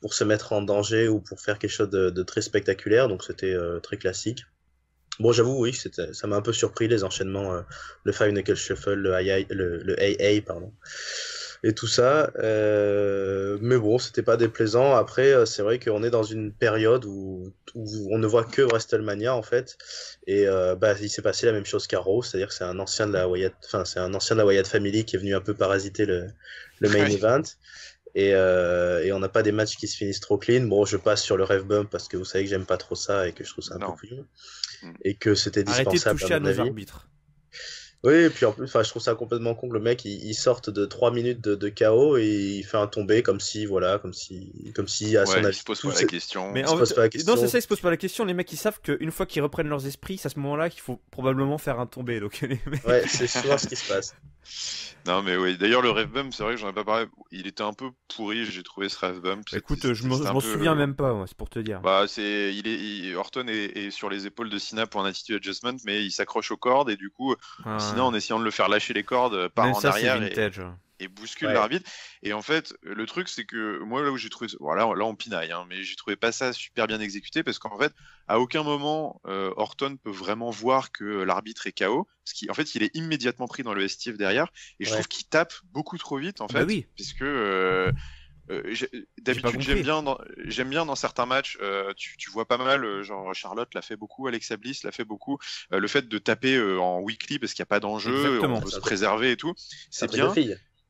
C: pour se mettre en danger ou pour faire quelque chose de très spectaculaire. Donc c'était très classique. Bon, j'avoue, oui, ça m'a un peu surpris les enchaînements, euh, le Five Knuckle Shuffle, le, le, AA, pardon, et tout ça. Euh, mais bon, c'était pas déplaisant. Après, euh, c'est vrai qu'on est dans une période où, on ne voit que WrestleMania en fait, et bah, il s'est passé la même chose Raw, c'est-à-dire que c'est un ancien de la Wyatt, enfin c'est un ancien de la Wyatt Family qui est venu un peu parasiter le, le main event. Euh, et, on n'a pas des matchs qui se finissent trop clean. Bon, je passe sur le rêve bump parce que vous savez que j'aime pas trop ça et que je trouve ça un peu mm. Et que c'était dispensable. Arrêtez de toucher à, nos arbitres. Oui, et puis en plus, je trouve ça complètement con que le mec il, sort sorte de 3 minutes de, de, KO et il fait un tombé comme si, voilà, comme si, comme si à son avis. Il se pose pas la question. Mais il se pose pas la question. Euh, non, c'est ça,
A: il se pose pas la question. Les mecs ils savent qu'une fois qu'ils reprennent leurs esprits, c'est à ce moment-là qu'il faut probablement faire un tombé. Donc, Ouais, c'est souvent ce
C: qui se passe.
B: Non, mais oui. D'ailleurs, le rêve bump, c'est vrai que j'en ai pas parlé. Il était un peu pourri, j'ai trouvé ce rêve bump. Bah, écoute, je m'en souviens euh,
A: même pas, c'est pour te dire.
B: Bah, c'est, il est, Orton est... sur les épaules de Sina pour un attitude adjustment, mais il s'accroche aux cordes et du coup, ah. sinon en essayant de le faire lâcher les cordes, part en ça, arrière. C'est vintage et bouscule l'arbitre. Et en fait, le truc, c'est que moi, là où j'ai trouvé. voilà là, on pinaille, hein, mais j'ai trouvé pas ça super bien exécuté parce qu'en fait, à aucun moment, euh, Orton peut vraiment voir que l'arbitre est KO. Parce qu'en fait, il est immédiatement pris dans le STF derrière. Et je trouve qu'il tape beaucoup trop vite, en ah fait. Bah oui. Puisque. Euh, euh, d'habitude, j'aime bien, j'aime bien dans certains matchs, tu, vois pas mal, genre Charlotte l'a fait beaucoup, Alexa Bliss l'a fait beaucoup, le fait de taper en weekly parce qu'il n'y a pas d'enjeu, on peut se préserver et tout, c'est bien.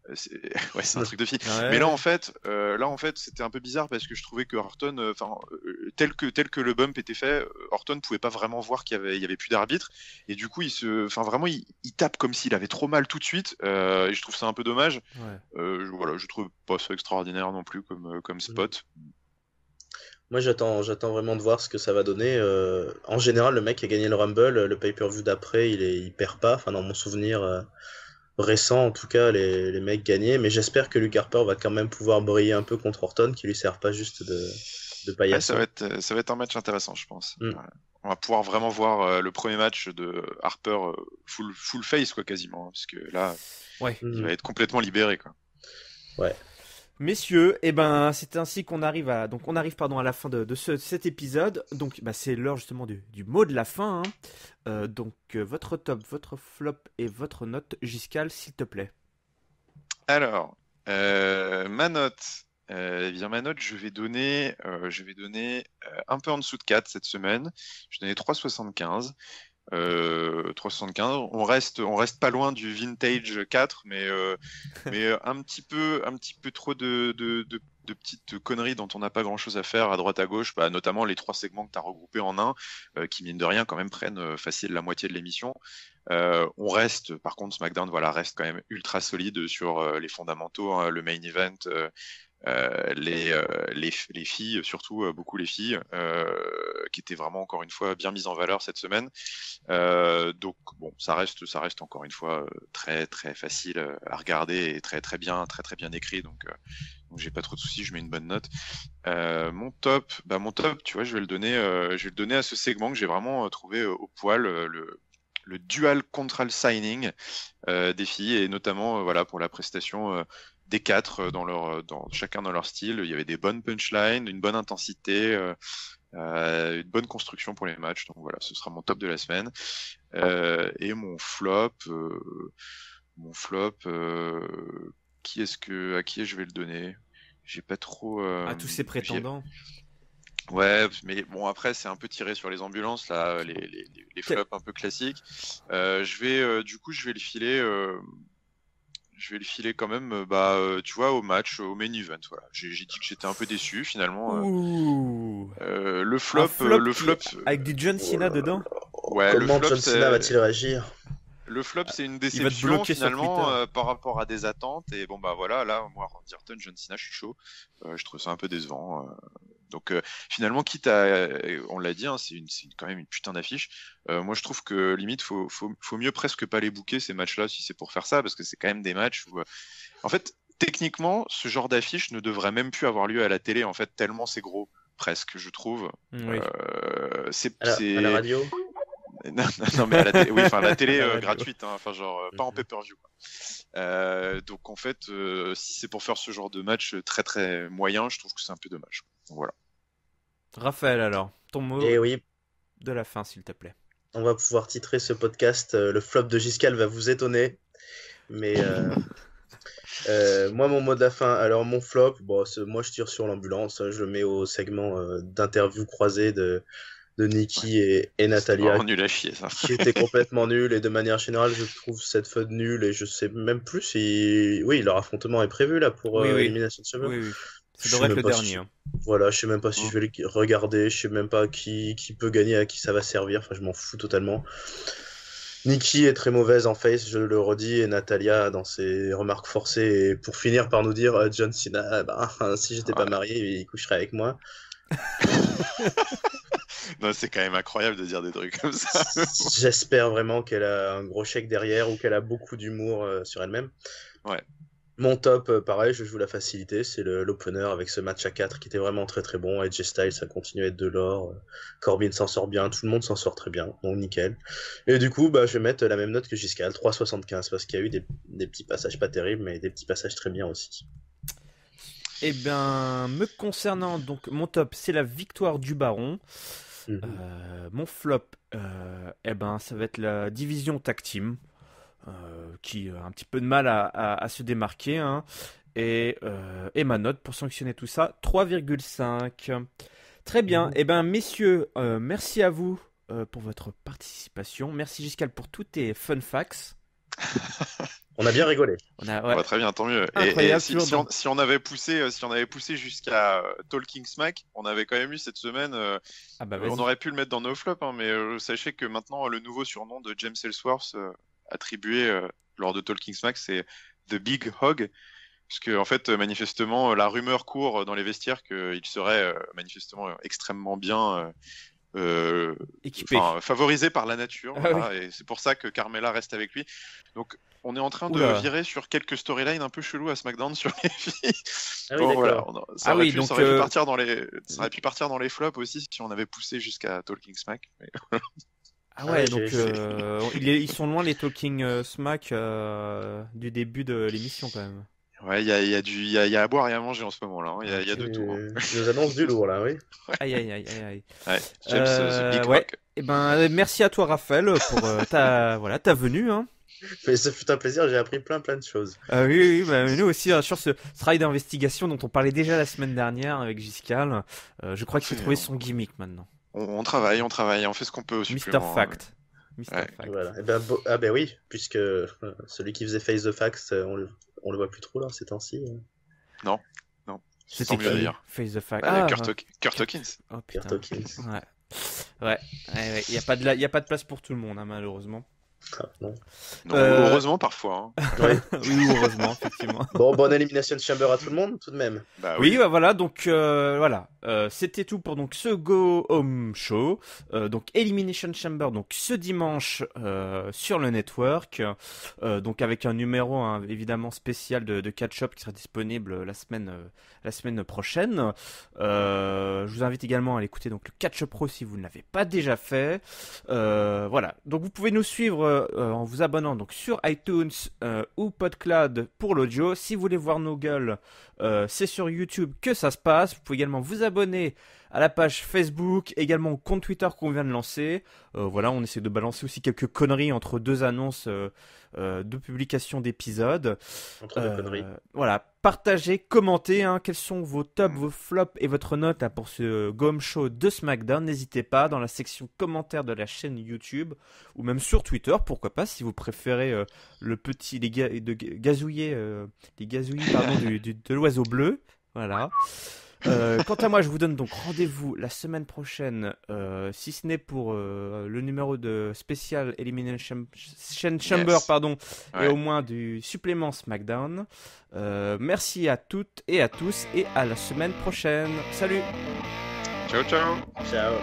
B: Euh, c'est un truc de fille. Mais là en fait, euh, là en fait, c'était un peu bizarre parce que je trouvais que Horton, euh, enfin tel que tel que le bump était fait, Horton pouvait pas vraiment voir qu'il y avait il y avait plus d'arbitre et du coup il se, enfin vraiment il, tape comme s'il avait trop mal tout de suite. et je trouve ça un peu dommage. Ouais. voilà, je trouve pas ça extraordinaire non plus comme comme spot. Mm.
C: Moi, j'attends, j'attends vraiment de voir ce que ça va donner. en général, le mec a gagné le Rumble, le pay-per-view d'après, il, est, perd pas. Enfin, dans mon souvenir, récent, en tout cas, les, mecs gagnés Mais j'espère que Luke Harper va quand même pouvoir briller un peu contre Orton, qui lui sert pas juste de, de ça, va être,
B: euh, ça va être un match intéressant, je pense. Mm. On va pouvoir vraiment voir euh, le premier match de Harper euh, full, full face, quoi, quasiment. Hein, parce que là, il mm. va être complètement libéré, quoi. Ouais.
A: Messieurs, eh ben, c'est ainsi qu'on arrive à donc on arrive pardon à la fin de, cet épisode. Donc bah, c'est l'heure justement du, mot de la fin. Hein. Euh, donc euh, votre top, votre flop et votre note Giscal, s'il te plaît.
B: Alors euh, ma note, eh ma note, je vais donner, je vais donner un peu en dessous de 4 cette semaine. Je donner 3,75. 375. Euh, on reste, on reste pas loin du vintage 4, mais, euh, mais euh, un petit peu, un petit peu trop de, petites conneries dont on n'a pas grand chose à faire à droite à gauche, bah, notamment les trois segments que tu as regroupés en un, qui mine de rien quand même prennent facile la moitié de l'émission. on reste, par contre, SmackDown voilà, reste quand même ultra solide sur les fondamentaux, hein, le main event, euh, les, euh, les, filles, surtout euh, beaucoup les filles, qui étaient vraiment encore une fois bien mises en valeur cette semaine. donc bon, ça reste, ça reste encore une fois très très facile à regarder et très très bien, très très bien écrit. Donc, j'ai pas trop de soucis, je mets une bonne note. mon top, bah mon top, tu vois, je vais le donner, je vais le donner à ce segment que j'ai vraiment trouvé au poil le dual control signing des filles et notamment voilà pour la prestation des quatre euh, dans leur, euh, dans, chacun dans leur style. Il y avait des bonnes punchlines, une bonne intensité, euh, une bonne construction pour les matchs. Donc voilà, ce sera mon top de la semaine. et mon flop, mon flop, qui est-ce que, à qui je vais le donner J'ai pas trop. à tous ces prétendants. Ouais, mais bon après c'est un peu tiré sur les ambulances là, les, les, les flops un peu classiques. je vais du coup je vais le filer je vais le filer quand même, euh, bah, euh, tu vois, au match, euh, au main event. Voilà. J'ai dit que j'étais un peu déçu finalement. le flop, le flop. Avec du John Cena oh dedans. Ouais, Comment le flop, John Cena va-t-il réagir Le flop, c'est une déception finalement par rapport à des attentes. Et bon, bah voilà, là, moi, Randy Orton, John Cena, je suis chaud. je trouve ça un peu décevant. Donc euh, finalement, quitte à, euh, on l'a dit, hein, c'est quand même une putain d'affiche. Euh, moi, je trouve que limite, faut, faut, mieux presque pas les bouquer ces matchs-là si c'est pour faire ça, parce que c'est quand même des matchs où, en fait, techniquement, ce genre d'affiche ne devrait même plus avoir lieu à la télé, en fait, tellement c'est gros, presque, je trouve. Mm, c'est à, la radio. Non, mais à la télé, oui, enfin la télé gratuite, hein, enfin genre pas en mm-hmm. pay-per-view. donc en fait, si c'est pour faire ce genre de match très très moyen, je trouve que c'est un peu dommage. Voilà.
A: Raphaël, alors, ton mot eh oui. de la fin, s'il te plaît.
C: On va pouvoir titrer ce podcast euh, Le flop de Giscal va vous étonner. Mais euh, euh, moi, mon mot de la fin, alors mon flop, bon, moi je tire sur l'ambulance, hein, je le mets au segment d'interview croisée de, de Nikki et, et Natalia. nul
B: à chier, ça. qui
C: était complètement nul. Et de manière générale, je trouve cette faute nulle. Et je sais même plus si. Oui, leur affrontement est prévu là pour l'élimination élimination de Oui,
A: je devrait être le dernier.
C: Hein. Voilà, je sais même pas si oh. je vais le regarder, je sais même pas qui, qui peut gagner, à qui ça va servir, enfin je m'en fous totalement. Nikki est très mauvaise en face, je le redis, et Natalia dans ses remarques forcées, pour finir par nous dire euh, John Cena, bah, si j'étais n'étais pas marié, il coucherait avec moi. non, c'est quand même incroyable de dire des trucs comme ça. J'espère vraiment qu'elle a un gros chèque derrière ou qu'elle a beaucoup d'humour euh, sur elle-même. Ouais. Mon top, euh, pareil, je joue la facilité, c'est l'opener avec ce match à 4 qui était vraiment très très bon. Edge Style, ça continue à être de l'or. Corbin s'en sort bien, tout le monde s'en sort très bien, donc nickel. Et du coup, bah, je vais mettre la même note que Giscal, 3,75, parce qu'il y a eu des, petits passages pas terribles, mais des petits passages très bien aussi.
A: Et eh bien, me concernant, donc mon top, c'est la victoire du Baron. Mhm. Euh, mon flop, euh, eh ben, ça va être la division tag team. Euh, qui euh, a un petit peu de mal à, se démarquer. Hein. Et, et, euh, ma note pour sanctionner tout ça, 3,5. Très bien. Mmh. Eh bien, messieurs, merci à vous pour votre participation. Merci Giscal pour tous tes fun facts.
C: on a bien rigolé. On a, très
B: bien, tant mieux. et, si, si, on, avait poussé, si on avait poussé jusqu'à Talking Smack, on avait quand même eu cette semaine. Ah bah, on aurait pu le mettre dans nos flops, hein, mais sachez que maintenant le nouveau surnom de James Ellsworth, attribué euh, lors de Talking Smack, c'est The Big Hog, puisque en fait euh, manifestement euh, la rumeur court dans les vestiaires qu'il serait manifestement extrêmement bien euh, favorisé par la nature, ah et c'est pour ça que Carmela reste avec lui. Donc on est en train de virer sur quelques storylines un peu chelou à SmackDown sur les filles. Ah oui, ça, aurait pu, partir dans les, mm. partir dans les flops aussi si on avait poussé jusqu'à Talking Smack. Mais... Ah, ah ouais, donc euh, ils
A: sont loin les talking euh, smack euh, du début de l'émission quand
B: même. Ouais, il y a, y, à boire et à manger en ce moment là. Hein. Il y a, de tout. Hein. Nous annonce du lourd là,
A: oui.
C: Aïe aïe aïe aïe. Ouais, ce Et
A: eh ben merci à toi Raphaël pour ta voilà ta venue. Hein.
C: Mais fut un plaisir, j'ai appris plein plein de choses.
A: Ah oui, oui, bah, nous aussi, hein, sur ce travail d'investigation dont on parlait déjà la semaine dernière avec Giscal, je crois qu'il s'est trouvé son gimmick maintenant
C: on, travaille, on travaille, on fait ce qu'on peut au supplément. Hein, Mister Fact. Voilà. Et eh ben, ah ben oui, puisque euh, celui qui faisait Face the Facts, euh, on le, voit plus trop là ces temps-ci. Hein.
B: Non, non. C'était qui, Face the Facts. Ah, ah hein. Kurt, Hawkins. Oh, Kurt Hawkins.
A: Ouais. Ouais, il n'y a, pas de y a pas de place pour tout le monde, malheureusement. Euh, heureusement parfois. Hein.
C: Oui. heureusement, effectivement. Bon, bonne élimination chamber à tout le monde, tout de même. Bah oui.
A: Bah voilà, donc euh, voilà, euh, c'était tout pour donc ce Go Home Show. donc Elimination Chamber, donc ce dimanche sur le network, donc avec un numéro hein, évidemment spécial de, Catch Up qui sera disponible la semaine la semaine prochaine. je vous invite également à l'écouter donc le Catch Up Pro si vous ne l'avez pas déjà fait. voilà, donc vous pouvez nous suivre euh, euh, en vous abonnant donc sur iTunes euh, ou PodCloud pour l'audio. Si vous voulez voir nos gueules, euh, c'est sur YouTube que ça se passe. Vous pouvez également vous abonner à la page Facebook, également au compte Twitter qu'on vient de lancer. Euh, voilà, on essaie de balancer aussi quelques conneries entre deux annonces euh, de publication d'épisodes. Voilà, partagez, commentez hein, quels sont vos tops, vos flops et votre note hein, pour ce Gomme Show de SmackDown. N'hésitez pas dans la section commentaires de la chaîne YouTube ou même sur Twitter, pourquoi pas, si vous préférez le petit, les, ga de gazouiller, les gazouillis pardon, du, du, de l'Ouest au bleu. Voilà. Euh, quant à moi, je vous donne donc rendez-vous la semaine prochaine, euh, si ce n'est pour euh, le numéro de spécial Elimination Chamber, pardon, et au moins du supplément SmackDown. merci à toutes et à tous, et à la semaine prochaine. Salut.
C: Ciao, ciao. Ciao.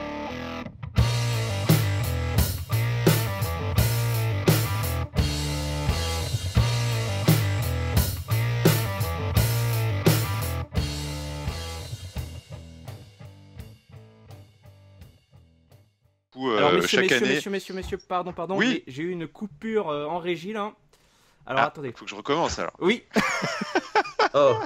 B: Euh, alors, messieurs, chaque messieurs,
A: année. Messieurs, messieurs, pardon, pardon. Oui. J'ai eu une coupure euh, en régie là.
B: Alors ah, attendez. Faut que je recommence alors. Oui.
A: oh.